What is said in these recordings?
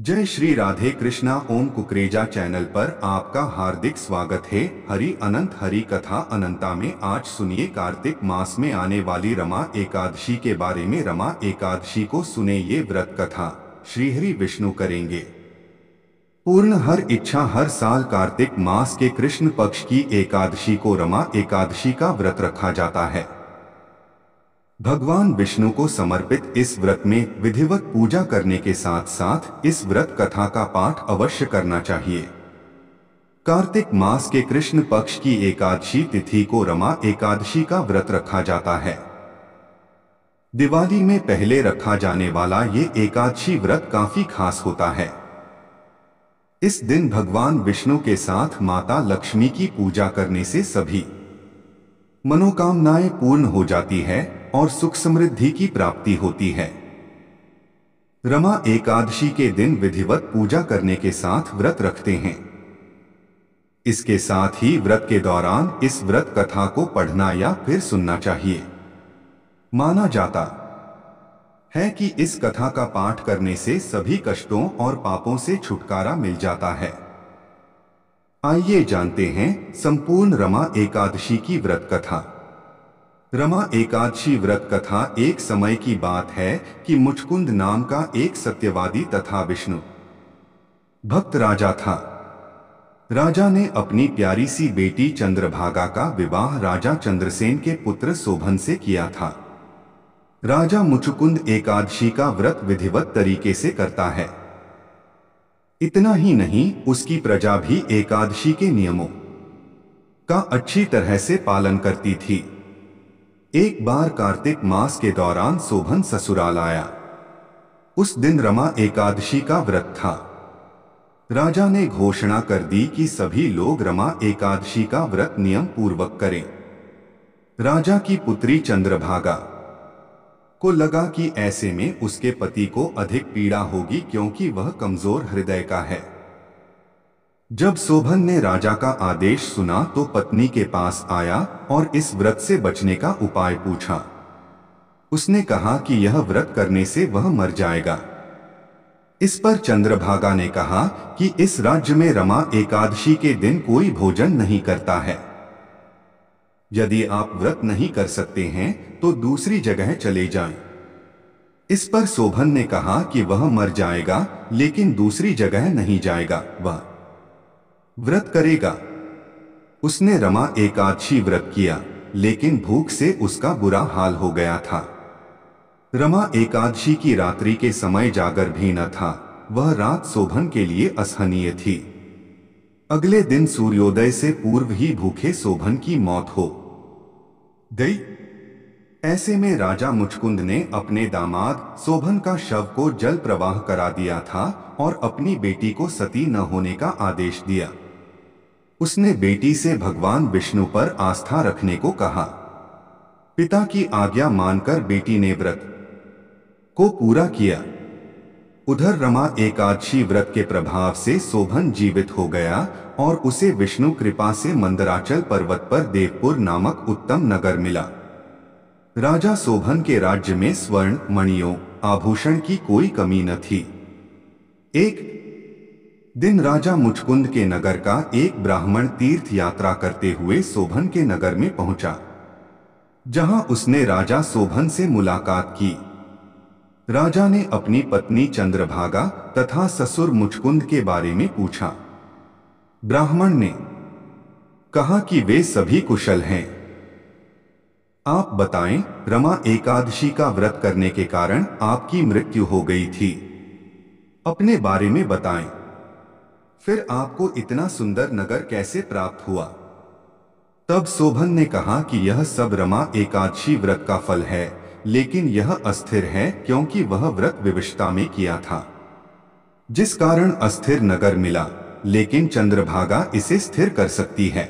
जय श्री राधे कृष्णा ओम कुकरेजा चैनल पर आपका हार्दिक स्वागत है हरि अनंत हरि कथा अनंता में आज सुनिए कार्तिक मास में आने वाली रमा एकादशी के बारे में रमा एकादशी को सुने ये व्रत कथा श्री हरि विष्णु करेंगे पूर्ण हर इच्छा हर साल कार्तिक मास के कृष्ण पक्ष की एकादशी को रमा एकादशी का व्रत रखा जाता है भगवान विष्णु को समर्पित इस व्रत में विधिवत पूजा करने के साथ साथ इस व्रत कथा का पाठ अवश्य करना चाहिए कार्तिक मास के कृष्ण पक्ष की एकादशी तिथि को रमा एकादशी का व्रत रखा जाता है दिवाली में पहले रखा जाने वाला ये एकादशी व्रत काफी खास होता है इस दिन भगवान विष्णु के साथ माता लक्ष्मी की पूजा करने से सभी मनोकामनाएं पूर्ण हो जाती है और सुख समृद्धि की प्राप्ति होती है रमा एकादशी के दिन विधिवत पूजा करने के साथ व्रत रखते हैं इसके साथ ही व्रत के दौरान इस व्रत कथा को पढ़ना या फिर सुनना चाहिए माना जाता है कि इस कथा का पाठ करने से सभी कष्टों और पापों से छुटकारा मिल जाता है आइए जानते हैं संपूर्ण रमा एकादशी की व्रत कथा रमा एकादशी व्रत कथा एक समय की बात है कि मुचकुंद नाम का एक सत्यवादी तथा विष्णु भक्त राजा था राजा ने अपनी प्यारी सी बेटी चंद्रभागा का विवाह राजा चंद्रसेन के पुत्र शोभन से किया था राजा मुचुकुंद एकादशी का व्रत विधिवत तरीके से करता है इतना ही नहीं उसकी प्रजा भी एकादशी के नियमों का अच्छी तरह से पालन करती थी एक बार कार्तिक मास के दौरान शोभन ससुराल आया उस दिन रमा एकादशी का व्रत था राजा ने घोषणा कर दी कि सभी लोग रमा एकादशी का व्रत नियम पूर्वक करें राजा की पुत्री चंद्रभागा को लगा कि ऐसे में उसके पति को अधिक पीड़ा होगी क्योंकि वह कमजोर हृदय का है जब शोभन ने राजा का आदेश सुना तो पत्नी के पास आया और इस व्रत से बचने का उपाय पूछा उसने कहा कि यह व्रत करने से वह मर जाएगा इस पर चंद्रभागा ने कहा कि इस राज्य में रमा एकादशी के दिन कोई भोजन नहीं करता है यदि आप व्रत नहीं कर सकते हैं तो दूसरी जगह चले जाएं। इस पर शोभन ने कहा कि वह मर जाएगा लेकिन दूसरी जगह नहीं जाएगा वह व्रत करेगा उसने रमा एकादशी व्रत किया लेकिन भूख से उसका बुरा हाल हो गया था रमा एकादशी की रात्रि के समय जागर भी न था वह रात शोभन के लिए असहनीय थी अगले दिन सूर्योदय से पूर्व ही भूखे शोभन की मौत हो गई ऐसे में राजा मुचकुंद ने अपने दामाद शोभन का शव को जल प्रवाह करा दिया था और अपनी बेटी को सती न होने का आदेश दिया उसने बेटी से भगवान विष्णु पर आस्था रखने को कहा पिता की आज्ञा मानकर बेटी ने व्रत को पूरा किया उधर रमा एकादशी व्रत के प्रभाव से शोभन जीवित हो गया और उसे विष्णु कृपा से मंदराचल पर्वत पर देवपुर नामक उत्तम नगर मिला राजा शोभन के राज्य में स्वर्ण मणियों आभूषण की कोई कमी न थी एक दिन राजा मुचकुंद के नगर का एक ब्राह्मण तीर्थ यात्रा करते हुए शोभन के नगर में पहुंचा जहां उसने राजा शोभन से मुलाकात की राजा ने अपनी पत्नी चंद्रभागा तथा ससुर मुचकुंद के बारे में पूछा ब्राह्मण ने कहा कि वे सभी कुशल हैं आप बताएं रमा एकादशी का व्रत करने के कारण आपकी मृत्यु हो गई थी अपने बारे में बताएं फिर आपको इतना सुंदर नगर कैसे प्राप्त हुआ तब शोभन ने कहा कि यह सब रमा एकादशी व्रत का फल है लेकिन यह अस्थिर है क्योंकि वह व्रत विविशता में किया था जिस कारण अस्थिर नगर मिला लेकिन चंद्रभागा इसे स्थिर कर सकती है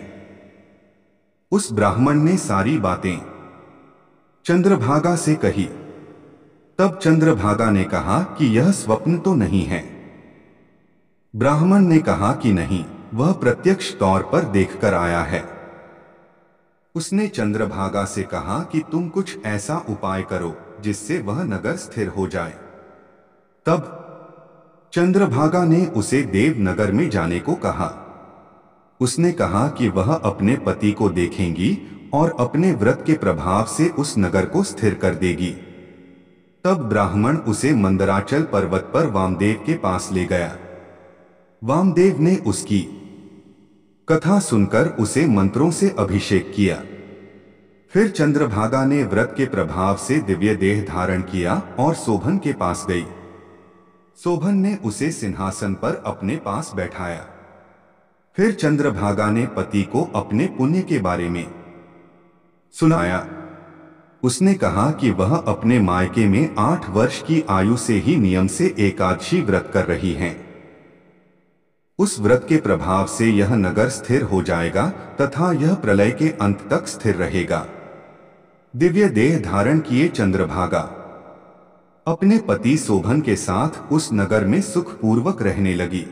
उस ब्राह्मण ने सारी बातें चंद्रभागा से कही तब चंद्रभागा ने कहा कि यह स्वप्न तो नहीं है ब्राह्मण ने कहा कि नहीं वह प्रत्यक्ष तौर पर देखकर आया है उसने चंद्रभागा से कहा कि तुम कुछ ऐसा उपाय करो जिससे वह नगर स्थिर हो जाए तब चंद्रभागा ने उसे देव नगर में जाने को कहा उसने कहा कि वह अपने पति को देखेंगी और अपने व्रत के प्रभाव से उस नगर को स्थिर कर देगी तब ब्राह्मण उसे मंदराचल पर्वत पर वामदेव के पास ले गया वामदेव ने उसकी कथा सुनकर उसे मंत्रों से अभिषेक किया फिर चंद्रभागा ने व्रत के प्रभाव से दिव्य देह धारण किया और शोभन के पास गई शोभन ने उसे सिंहासन पर अपने पास बैठाया फिर चंद्रभागा ने पति को अपने पुण्य के बारे में सुनाया उसने कहा कि वह अपने मायके में आठ वर्ष की आयु से ही नियम से एकादशी व्रत कर रही हैं उस व्रत के प्रभाव से यह नगर स्थिर हो जाएगा तथा यह प्रलय के अंत तक स्थिर रहेगा दिव्य देह धारण किए चंद्रभागा अपने पति शोभन के साथ उस नगर में सुखपूर्वक रहने लगी